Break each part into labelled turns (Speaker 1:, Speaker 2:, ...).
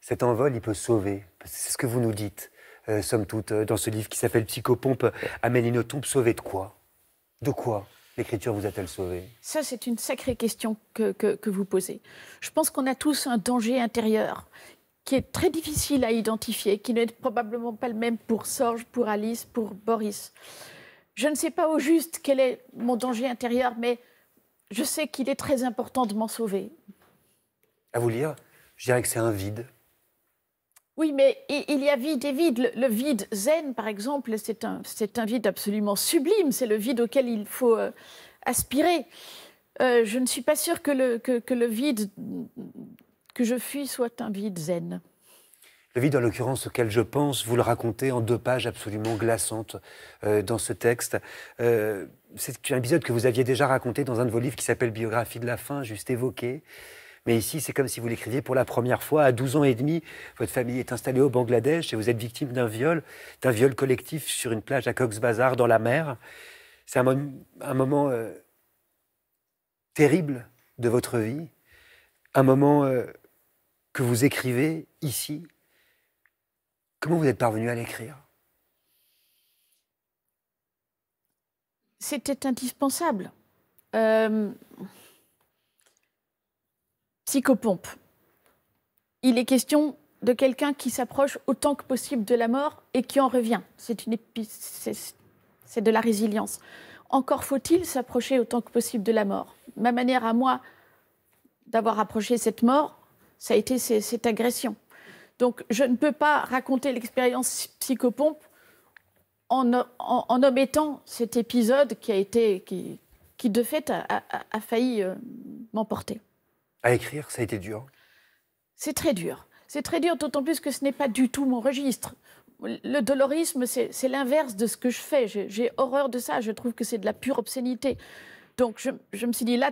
Speaker 1: Cet envol, il peut sauver. C'est ce que vous nous dites, sommes euh, somme toute, euh, dans ce livre qui s'appelle Psychopompe. Amélie Nothomb, sauver de quoi De quoi L'écriture vous a-t-elle sauvé
Speaker 2: Ça, c'est une sacrée question que, que vous posez. Je pense qu'on a tous un danger intérieur qui est très difficile à identifier, qui n'est probablement pas le même pour Sorge, pour Alice, pour Boris. Je ne sais pas au juste quel est mon danger intérieur, mais je sais qu'il est très important de m'en sauver.
Speaker 1: À vous lire, je dirais que c'est un vide,
Speaker 2: oui, mais il y a vide et vide. Le, vide zen, par exemple, c'est un, un, vide absolument sublime. C'est le vide auquel il faut euh, aspirer. Euh, je ne suis pas sûre que le, que, le vide que je fuis soit un vide zen.
Speaker 1: Le vide, en l'occurrence, auquel je pense, vous le racontez en deux pages absolument glaçantes euh, dans ce texte. c'est un épisode que vous aviez déjà raconté dans un de vos livres qui s'appelle Biographie de la fin », juste évoqué. Mais ici, c'est comme si vous l'écriviez pour la première fois. À 12 ans et demi, votre famille est installée au Bangladesh et vous êtes victime d'un viol, d'un viol collectif sur une plage à Cox's Bazar dans la mer. C'est un, moment euh, terrible de votre vie, un moment euh, que vous écrivez ici. Comment vous êtes parvenu à l'écrire
Speaker 2: C'était indispensable. Euh, Psychopompe. Il est question de quelqu'un qui s'approche autant que possible de la mort et qui en revient. C'est une c'est de la résilience. Encore faut-il s'approcher autant que possible de la mort. Ma manière à moi d'avoir approché cette mort, ça a été cette agression. Donc je ne peux pas raconter l'expérience psychopompe en, omettant cet épisode qui a été qui, de fait a, failli euh, m'emporter.
Speaker 1: À écrire, ça a été dur
Speaker 2: C'est très dur. C'est très dur, d'autant plus que ce n'est pas du tout mon registre. Le dolorisme, c'est l'inverse de ce que je fais. J'ai horreur de ça. Je trouve que c'est de la pure obscénité. Donc, je, me suis dit, là,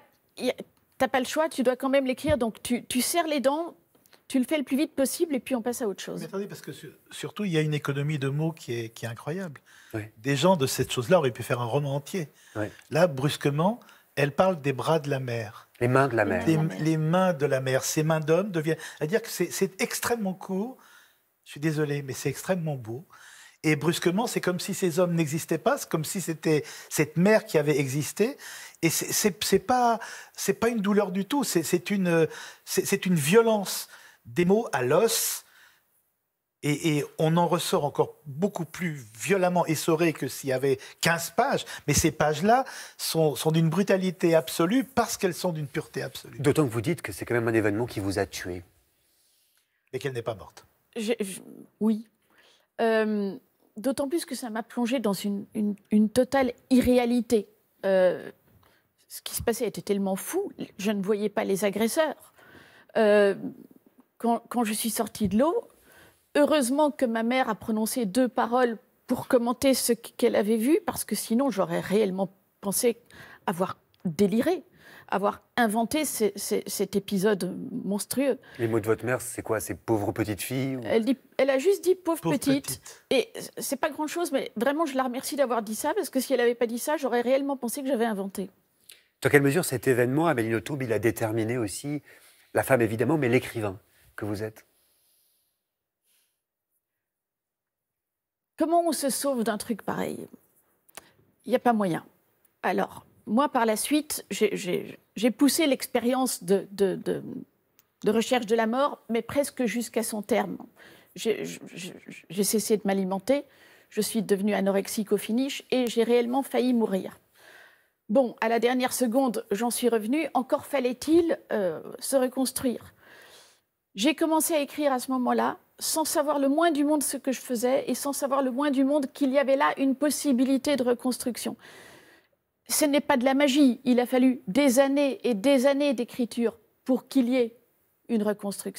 Speaker 2: t'as pas le choix, tu dois quand même l'écrire. Donc, tu, serres les dents, tu le fais le plus vite possible et puis on passe à autre chose. Mais attendez, parce que
Speaker 3: surtout, il y a une économie de mots qui est, incroyable. Des gens de cette chose-là auraient pu faire un roman entier. Là, brusquement, elle parle des bras de la mer. Les mains de la mer. Les, mains de la mer. Ces mains d'hommes deviennent. C'est-à-dire que c'est extrêmement court. Je suis désolé, mais c'est extrêmement beau. Et brusquement, c'est comme si ces hommes n'existaient pas, c'est comme si c'était cette mer qui avait existé. Et c'est pas, pas une douleur du tout. C'est une, c'est une violence des mots à l'os et, on en ressort encore beaucoup plus violemment essoré que s'il y avait 15 pages. Mais ces pages-là sont, d'une brutalité absolue parce qu'elles sont d'une pureté absolue.
Speaker 1: D'autant que vous dites que c'est quand même un événement qui vous a tué.
Speaker 3: Et qu'elle n'est pas morte.
Speaker 2: oui. Euh, d'autant plus que ça m'a plongée dans une, totale irréalité. Euh, ce qui se passait était tellement fou, je ne voyais pas les agresseurs. Euh, quand, quand, je suis sortie de l'eau, heureusement que ma mère a prononcé deux paroles pour commenter ce qu'elle avait vu, parce que sinon j'aurais réellement pensé avoir déliré, avoir inventé cet épisode monstrueux.
Speaker 1: Les mots de votre mère, c'est quoi C'est pauvre petite fille
Speaker 2: elle, a juste dit pauvre, petite, Et c'est pas grand-chose, mais vraiment je la remercie d'avoir dit ça, parce que si elle n'avait pas dit ça, j'aurais réellement pensé que j'avais inventé.
Speaker 1: Dans quelle mesure cet événement, Amélie Nothomb, il a déterminé aussi la femme évidemment, mais l'écrivain que vous êtes
Speaker 2: Comment on se sauve d'un truc pareil Il n'y a pas moyen. Alors, moi, par la suite, j'ai poussé l'expérience de, recherche de la mort, mais presque jusqu'à son terme. J'ai cessé de m'alimenter, je suis devenue anorexique au finish et j'ai réellement failli mourir. Bon, à la dernière seconde, j'en suis revenue. Encore fallait-il euh, se reconstruire. J'ai commencé à écrire à ce moment-là, sans savoir le moins du monde ce que je faisais et sans savoir le moins du monde qu'il y avait là une possibilité de reconstruction. Ce n'est pas de la magie, il a fallu des années et des années d'écriture pour qu'il y ait une reconstruction.